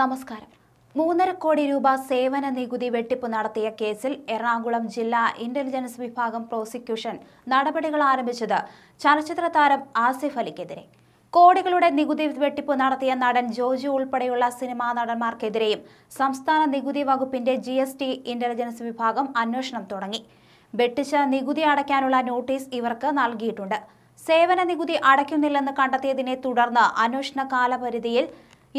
നമസ്കാരം മൂന്നര കോടി രൂപ സേവന നികുതി വെട്ടിപ്പ് നടത്തിയ കേസിൽ എറണാകുളം ജില്ലാ ഇന്റലിജൻസ് വിഭാഗം പ്രോസിക്യൂഷൻ നടപടികൾ ആരംഭിച്ചത് ചലച്ചിത്ര താരം ആസിഫ് അലിക്കെതിരെ കോടികളുടെ നികുതി വെട്ടിപ്പ് നടത്തിയ നടൻ ജോജു ഉൾപ്പെടെയുള്ള സിനിമാ നടന്മാർക്കെതിരെയും സംസ്ഥാന നികുതി വകുപ്പിന്റെ ജി എസ് ടി ഇന്റലിജൻസ് വിഭാഗം അന്വേഷണം തുടങ്ങി വെട്ടിച്ച നികുതി അടയ്ക്കാനുള്ള നോട്ടീസ് ഇവർക്ക് നൽകിയിട്ടുണ്ട് സേവന നികുതി അടയ്ക്കുന്നില്ലെന്ന് കണ്ടെത്തിയതിനെ തുടർന്ന് അന്വേഷണ കാലപരിധിയിൽ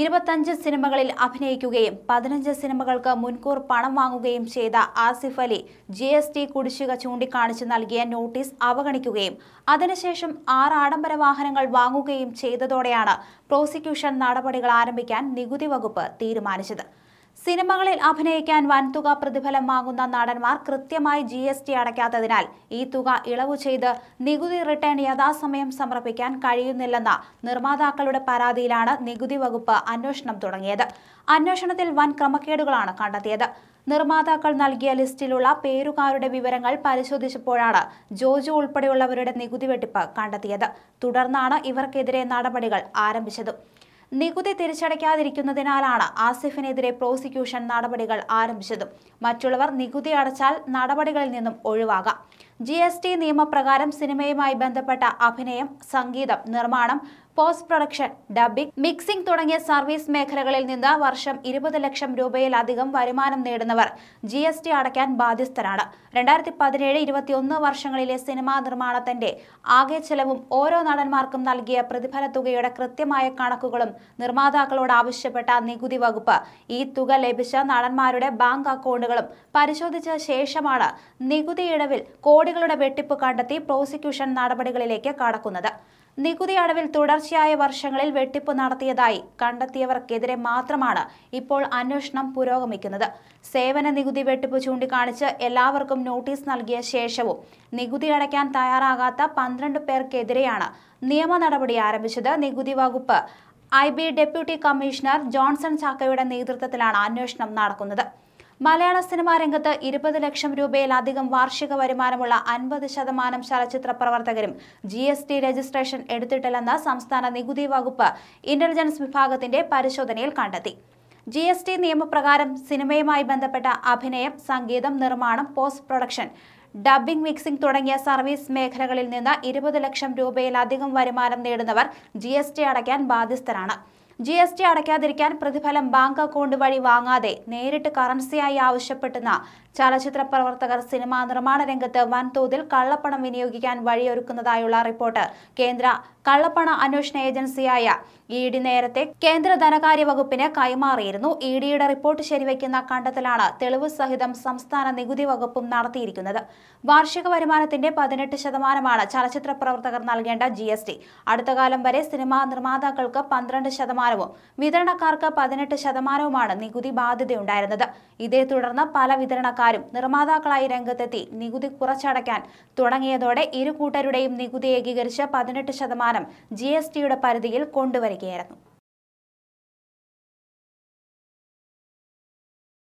ഇരുപത്തഞ്ച് സിനിമകളിൽ അഭിനയിക്കുകയും പതിനഞ്ച് സിനിമകൾക്ക് മുൻകൂർ പണം വാങ്ങുകയും ചെയ്ത Asif Ali G S T കുടിശ്ശിക ചൂണ്ടിക്കാണിച്ച് നൽകിയ നോട്ടീസ് അവഗണിക്കുകയും അതിനുശേഷം ആറ് ആഡംബര വാഹനങ്ങൾ വാങ്ങുകയും ചെയ്തതോടെയാണ് പ്രോസിക്യൂഷൻ നടപടികൾ ആരംഭിക്കാൻ നികുതി വകുപ്പ് തീരുമാനിച്ചത് സിനിമകളിൽ അഭിനയിക്കാൻ വൻതുക പ്രതിഫലം വാങ്ങുന്ന നടന്മാർ കൃത്യമായി ജി എസ് ടി അടയ്ക്കാത്തതിനാൽ ഈ തുക ഇളവ് ചെയ്ത് നികുതി റിട്ടേൺ യഥാസമയം സമർപ്പിക്കാൻ കഴിയുന്നില്ലെന്ന നിർമ്മാതാക്കളുടെ പരാതിയിലാണ് നികുതി വകുപ്പ് അന്വേഷണം തുടങ്ങിയത് അന്വേഷണത്തിൽ വൻ ക്രമക്കേടുകളാണ് കണ്ടെത്തിയത് നിർമ്മാതാക്കൾ നൽകിയ ലിസ്റ്റിലുള്ള പേരുകാരുടെ വിവരങ്ങൾ പരിശോധിച്ചപ്പോഴാണ് ജോജു ഉൾപ്പെടെയുള്ളവരുടെ നികുതി വെട്ടിപ്പ് കണ്ടെത്തിയത് തുടർന്നാണ് ഇവർക്കെതിരെ നടപടികൾ ആരംഭിച്ചത് നികുതി തിരിച്ചടയ്ക്കാതിരിക്കുന്നതിനാലാണ് ആസിഫിനെതിരെ പ്രോസിക്യൂഷൻ നടപടികൾ ആരംഭിച്ചതും മറ്റുള്ളവർ നികുതി അടച്ചാൽ നടപടികളിൽ നിന്നും ഒഴിവാകാം ജി എസ് ടി നിയമപ്രകാരം സിനിമയുമായി ബന്ധപ്പെട്ട അഭിനയം സംഗീതം നിർമ്മാണം പോസ്റ്റ് പ്രൊഡക്ഷൻ ഡബിംഗ് മിക്സിംഗ് തുടങ്ങിയ സർവീസ് മേഖലകളിൽ നിന്ന് വർഷം ഇരുപത് ലക്ഷം രൂപയിലധികം വരുമാനം നേടുന്നവർ ജി എസ് ടി അടയ്ക്കാൻ ബാധ്യസ്ഥരാണ് രണ്ടായിരത്തി പതിനേഴ് ഇരുപത്തിയൊന്ന് വർഷങ്ങളിലെ സിനിമാ നിർമ്മാണത്തിന്റെ ആകെ ചെലവും ഓരോ നടന്മാർക്കും നൽകിയ പ്രതിഫല തുകയുടെ കൃത്യമായ കണക്കുകളും നിർമ്മാതാക്കളോട് ആവശ്യപ്പെട്ട നികുതി വകുപ്പ് ഈ തുക ലഭിച്ച നടന്മാരുടെ ബാങ്ക് അക്കൗണ്ടുകളും പരിശോധിച്ച ശേഷമാണ് നികുതി ഇടവിൽ കോടികളുടെ വെട്ടിപ്പ് കണ്ടെത്തി പ്രോസിക്യൂഷൻ നടപടികളിലേക്ക് കടക്കുന്നത് നികുതി അടവിൽ തുടർച്ചയായ വർഷങ്ങളിൽ വെട്ടിപ്പ് നടത്തിയതായി കണ്ടെത്തിയവർക്കെതിരെ മാത്രമാണ് ഇപ്പോൾ അന്വേഷണം പുരോഗമിക്കുന്നത് സേവന നികുതി വെട്ടിപ്പ് ചൂണ്ടിക്കാണിച്ച് എല്ലാവർക്കും നോട്ടീസ് നൽകിയ ശേഷവും നികുതി അടയ്ക്കാൻ തയ്യാറാകാത്ത പന്ത്രണ്ട് പേർക്കെതിരെയാണ് നിയമ നടപടി ആരംഭിച്ചത് നികുതി വകുപ്പ് I B deputy commissioner Johnson ചാക്കയുടെ നേതൃത്വത്തിലാണ് അന്വേഷണം നടക്കുന്നത് മലയാള സിനിമാ രംഗത്ത് ഇരുപത് ലക്ഷം രൂപയിലധികം വാർഷിക വരുമാനമുള്ള അൻപത് ശതമാനം ചലച്ചിത്ര പ്രവർത്തകരും ജി എസ് ടി രജിസ്ട്രേഷൻ എടുത്തിട്ടില്ലെന്ന് സംസ്ഥാന നികുതി വകുപ്പ് ഇന്റലിജൻസ് വിഭാഗത്തിന്റെ പരിശോധനയിൽ കണ്ടെത്തി ജി എസ് ടി നിയമപ്രകാരം സിനിമയുമായി ബന്ധപ്പെട്ട അഭിനയം സംഗീതം നിർമ്മാണം പോസ്റ്റ് പ്രൊഡക്ഷൻ ഡബ്ബിംഗ് മിക്സിംഗ് തുടങ്ങിയ സർവീസ് മേഖലകളിൽ നിന്ന് ഇരുപത് ലക്ഷം രൂപയിലധികം വരുമാനം നേടുന്നവർ ജി എസ് ടി അടയ്ക്കാൻ ബാധ്യസ്ഥരാണ് ജി എസ് ടി അടയ്ക്കാതിരിക്കാൻ പ്രതിഫലം ബാങ്ക് അക്കൗണ്ട് വഴി വാങ്ങാതെ നേരിട്ട് കറൻസിയായി ആവശ്യപ്പെട്ടുന്ന ചലച്ചിത്ര പ്രവർത്തകർ സിനിമാ നിർമ്മാണ രംഗത്ത് വൻതോതിൽ കള്ളപ്പണം വിനിയോഗിക്കാൻ വഴിയൊരുക്കുന്നതായുള്ള റിപ്പോർട്ട് കേന്ദ്ര കള്ളപ്പണ അന്വേഷണ ഏജൻസിയായ ഇ ഡി നേരത്തെ കേന്ദ്ര ധനകാര്യ വകുപ്പിന് കൈമാറിയിരുന്നു ഇ ഡിയുടെ റിപ്പോർട്ട് ശരിവയ്ക്കുന്ന കണ്ടെത്തലാണ് തെളിവ് സഹിതം സംസ്ഥാന നികുതി വകുപ്പും നടത്തിയിരിക്കുന്നത് വാർഷിക വരുമാനത്തിന്റെ പതിനെട്ട് ശതമാനമാണ് ചലച്ചിത്ര പ്രവർത്തകർ നൽകേണ്ട ജി അടുത്തകാലം വരെ സിനിമാ നിർമ്മാതാക്കൾക്ക് പന്ത്രണ്ട് ശതമാനം ശതമാനവും വിതരണക്കാർക്ക് പതിനെട്ട് ശതമാനവുമാണ് നികുതി ബാധ്യതയുണ്ടായിരുന്നത് ഇതേ തുടർന്ന് പല വിതരണക്കാരും നിർമ്മാതാക്കളായി രംഗത്തെത്തി നികുതി കുറച്ചടയ്ക്കാൻ തുടങ്ങിയതോടെ ഇരു കൂട്ടരുടെയും നികുതി ഏകീകരിച്ച് പതിനെട്ട് ശതമാനം ജി പരിധിയിൽ കൊണ്ടുവരികയായിരുന്നു